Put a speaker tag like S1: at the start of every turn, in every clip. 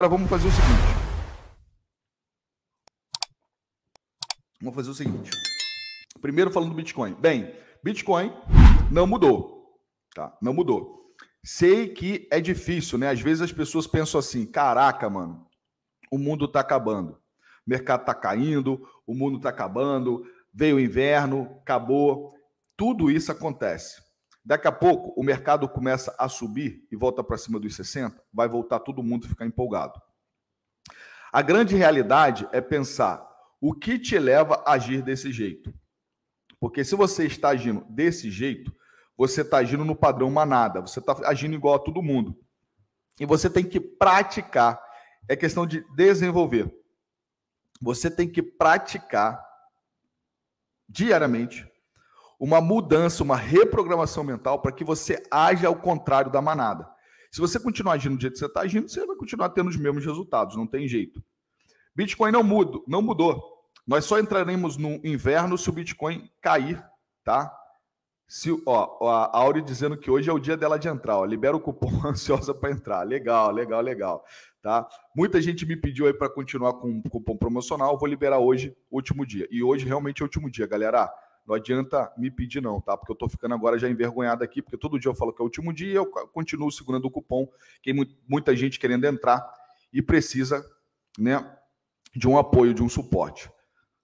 S1: Agora vamos fazer o seguinte. Vamos fazer o seguinte. Primeiro falando do Bitcoin. Bem, Bitcoin não mudou, tá? Não mudou. Sei que é difícil, né? Às vezes as pessoas pensam assim: "Caraca, mano, o mundo tá acabando. O mercado tá caindo, o mundo tá acabando, veio o inverno, acabou". Tudo isso acontece. Daqui a pouco o mercado começa a subir e volta para cima dos 60, vai voltar todo mundo ficar empolgado. A grande realidade é pensar o que te leva a agir desse jeito. Porque se você está agindo desse jeito, você está agindo no padrão manada, você está agindo igual a todo mundo. E você tem que praticar, é questão de desenvolver. Você tem que praticar diariamente uma mudança, uma reprogramação mental para que você haja ao contrário da manada. Se você continuar agindo do jeito que você está agindo, você vai continuar tendo os mesmos resultados, não tem jeito. Bitcoin não muda, não mudou. Nós só entraremos no inverno se o Bitcoin cair, tá? Se, ó, a Auri dizendo que hoje é o dia dela de entrar, ó, libera o cupom ansiosa para entrar. Legal, legal, legal, tá? Muita gente me pediu aí para continuar com o cupom promocional, vou liberar hoje, último dia. E hoje realmente é o último dia, galera. Não adianta me pedir, não, tá? Porque eu estou ficando agora já envergonhado aqui, porque todo dia eu falo que é o último dia e eu continuo segurando o cupom. Tem muita gente querendo entrar e precisa, né, de um apoio, de um suporte.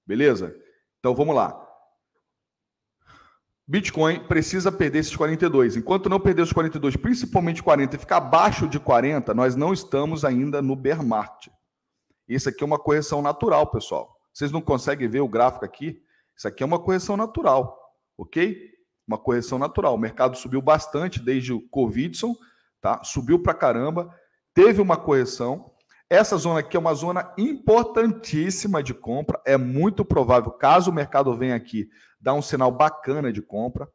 S1: Beleza? Então vamos lá. Bitcoin precisa perder esses 42. Enquanto não perder os 42, principalmente 40, e ficar abaixo de 40, nós não estamos ainda no bear market. Isso aqui é uma correção natural, pessoal. Vocês não conseguem ver o gráfico aqui? Isso aqui é uma correção natural, ok? Uma correção natural. O mercado subiu bastante desde o Covidson, tá? Subiu para caramba, teve uma correção. Essa zona aqui é uma zona importantíssima de compra. É muito provável, caso o mercado venha aqui, dar um sinal bacana de compra.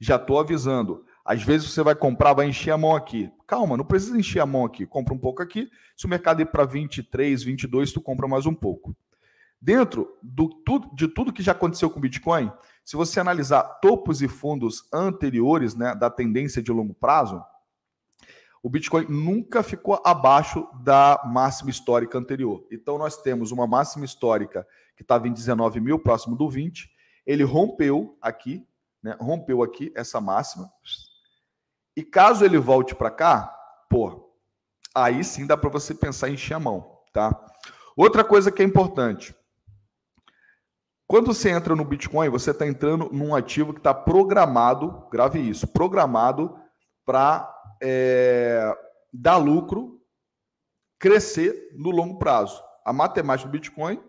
S1: Já estou avisando. Às vezes você vai comprar, vai encher a mão aqui. Calma, não precisa encher a mão aqui. Compra um pouco aqui. Se o mercado ir para 23, 22, tu compra mais um pouco. Dentro do, de tudo que já aconteceu com o Bitcoin, se você analisar topos e fundos anteriores né, da tendência de longo prazo, o Bitcoin nunca ficou abaixo da máxima histórica anterior. Então, nós temos uma máxima histórica que estava em 19 mil, próximo do 20. Ele rompeu aqui, né, rompeu aqui essa máxima. E caso ele volte para cá, pô, aí sim dá para você pensar em encher a mão, tá? Outra coisa que é importante, quando você entra no Bitcoin, você está entrando num ativo que está programado, grave isso, programado para é, dar lucro, crescer no longo prazo. A matemática do Bitcoin,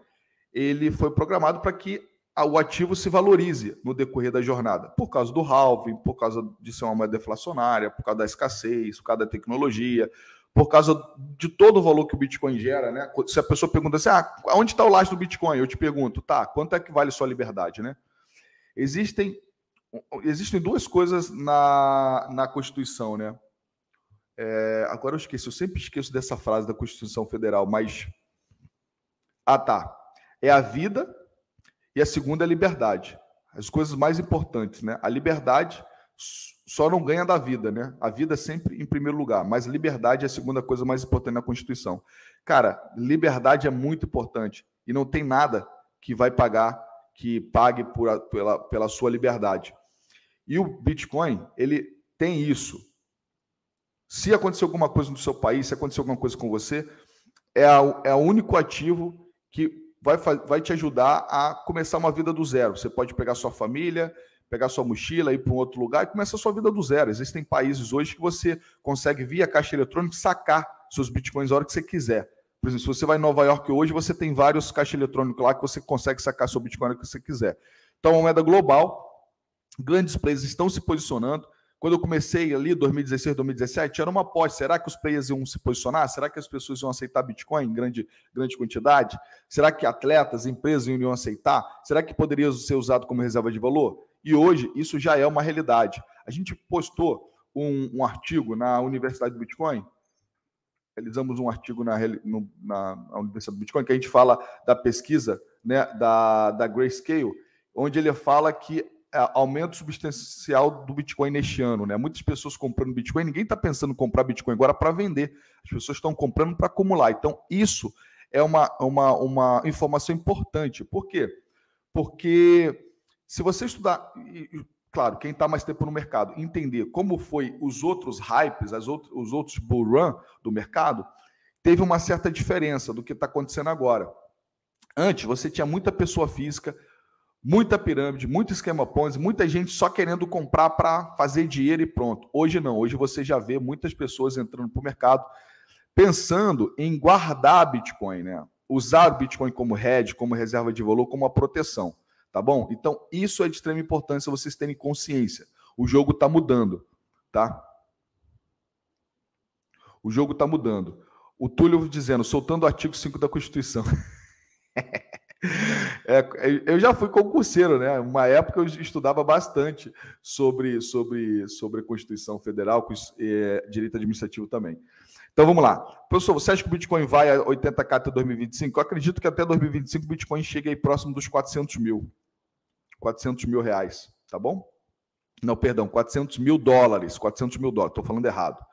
S1: ele foi programado para que o ativo se valorize no decorrer da jornada, por causa do halving, por causa de ser uma moeda deflacionária, por causa da escassez, por causa da tecnologia, por causa de todo o valor que o Bitcoin gera, né? Se a pessoa pergunta assim, ah, onde está o laço do Bitcoin? Eu te pergunto, tá, quanto é que vale sua liberdade, né? Existem, existem duas coisas na, na Constituição, né? É, agora eu esqueci, eu sempre esqueço dessa frase da Constituição Federal, mas... Ah, tá. É a vida e a segunda é a liberdade. As coisas mais importantes, né? A liberdade só não ganha da vida, né? A vida é sempre em primeiro lugar, mas liberdade é a segunda coisa mais importante na Constituição. Cara, liberdade é muito importante e não tem nada que vai pagar, que pague por, pela, pela sua liberdade. E o Bitcoin, ele tem isso. Se acontecer alguma coisa no seu país, se acontecer alguma coisa com você, é, a, é o único ativo que vai, vai te ajudar a começar uma vida do zero. Você pode pegar sua família, pegar sua mochila, ir para um outro lugar e começar a sua vida do zero. Existem países hoje que você consegue, via caixa eletrônica, sacar seus bitcoins a hora que você quiser. Por exemplo, se você vai em Nova York hoje, você tem vários caixas eletrônicos lá que você consegue sacar seu bitcoin a hora que você quiser. Então, é uma moeda global, grandes players estão se posicionando. Quando eu comecei ali, 2016, 2017, era uma aposta. Será que os players iam se posicionar? Será que as pessoas iam aceitar Bitcoin em grande, grande quantidade? Será que atletas, empresas iam aceitar? Será que poderia ser usado como reserva de valor? E hoje isso já é uma realidade. A gente postou um, um artigo na Universidade do Bitcoin, realizamos um artigo na, no, na, na, Universidade do Bitcoin, que a gente fala da pesquisa né, da, da Grayscale, onde ele fala que é, aumento substancial do Bitcoin neste ano, né? Muitas pessoas comprando Bitcoin, ninguém está pensando em comprar Bitcoin agora para vender. As pessoas estão comprando para acumular. Então, isso é uma, uma, uma informação importante. Por quê? Porque se você estudar, claro, quem está mais tempo no mercado, entender como foi os outros hypes, as out os outros bull run do mercado, teve uma certa diferença do que está acontecendo agora. Antes, você tinha muita pessoa física, muita pirâmide, muito esquema Ponzi, muita gente só querendo comprar para fazer dinheiro e pronto. Hoje não, hoje você já vê muitas pessoas entrando para o mercado pensando em guardar Bitcoin, né? usar Bitcoin como hedge, como reserva de valor, como uma proteção tá bom? Então, isso é de extrema importância vocês terem consciência. O jogo está mudando, tá? O jogo está mudando. O Túlio dizendo, soltando o artigo 5 da Constituição. é, eu já fui concurseiro, né? Uma época eu estudava bastante sobre, sobre, sobre a Constituição Federal, com é, direito administrativo também. Então vamos lá. Professor, você acha que o Bitcoin vai a 80k até 2025? Eu acredito que até 2025 o Bitcoin chegue aí próximo dos 400 mil. 400 mil reais, tá bom? Não, perdão, 400 mil dólares, 400 mil dólares, estou falando errado.